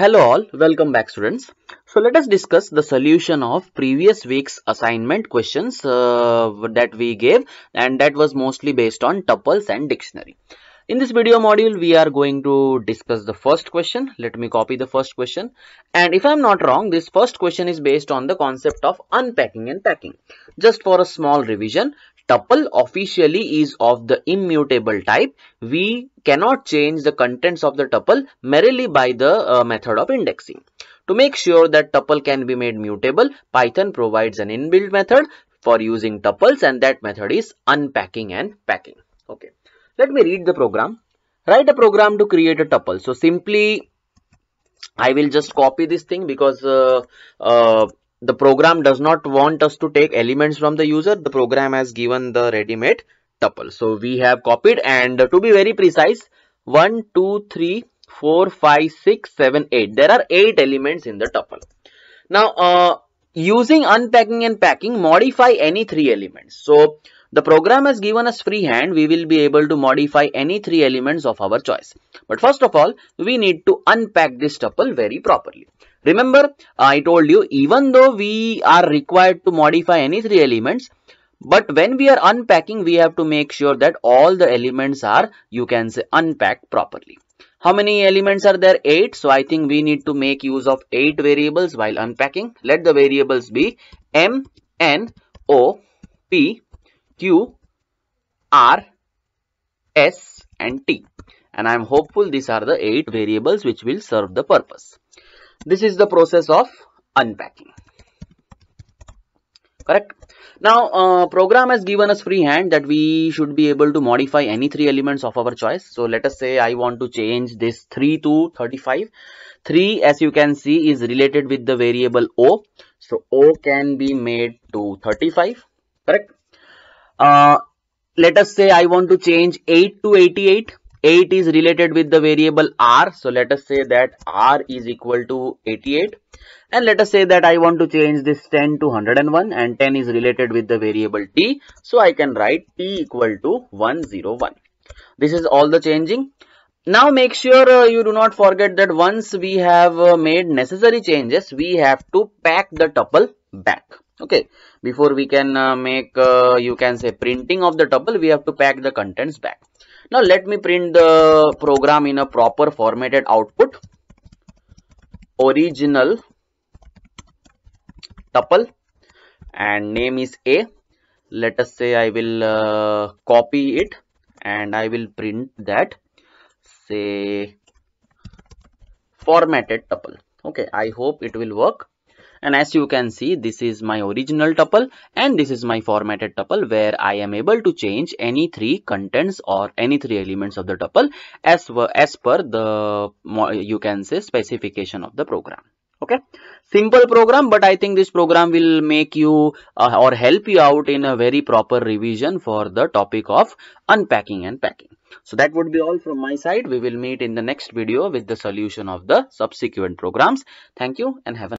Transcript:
Hello all, welcome back students. So let us discuss the solution of previous week's assignment questions uh, that we gave and that was mostly based on tuples and dictionary. In this video module, we are going to discuss the first question. Let me copy the first question. And if I'm not wrong, this first question is based on the concept of unpacking and packing. Just for a small revision, tuple officially is of the immutable type. We cannot change the contents of the tuple merely by the uh, method of indexing. To make sure that tuple can be made mutable, Python provides an inbuilt method for using tuples and that method is unpacking and packing. Okay, let me read the program. Write a program to create a tuple. So simply I will just copy this thing because uh, uh, the program does not want us to take elements from the user the program has given the ready-made tuple so we have copied and to be very precise 1 2 3 4 5 6 7 8 there are 8 elements in the tuple now uh, using unpacking and packing modify any three elements so the program has given us free hand we will be able to modify any three elements of our choice but first of all we need to unpack this tuple very properly Remember, I told you, even though we are required to modify any three elements, but when we are unpacking, we have to make sure that all the elements are, you can say, unpacked properly. How many elements are there? 8. So, I think we need to make use of 8 variables while unpacking. Let the variables be M, N, O, P, Q, R, S and T. And I am hopeful these are the 8 variables which will serve the purpose. This is the process of unpacking. Correct. Now, uh, program has given us free hand that we should be able to modify any three elements of our choice. So let us say I want to change this 3 to 35. 3 as you can see is related with the variable O. So O can be made to 35. Correct. Uh, let us say I want to change 8 to 88. 8 is related with the variable r so let us say that r is equal to 88 and let us say that i want to change this 10 to 101 and 10 is related with the variable t so i can write t equal to 101 this is all the changing now make sure uh, you do not forget that once we have uh, made necessary changes we have to pack the tuple back okay before we can uh, make uh, you can say printing of the tuple we have to pack the contents back now let me print the program in a proper formatted output original tuple and name is a let us say i will uh, copy it and i will print that say formatted tuple okay i hope it will work and as you can see this is my original tuple and this is my formatted tuple where I am able to change any three contents or any three elements of the tuple as, as per the you can say specification of the program okay simple program but i think this program will make you uh, or help you out in a very proper revision for the topic of unpacking and packing so that would be all from my side we will meet in the next video with the solution of the subsequent programs thank you and have a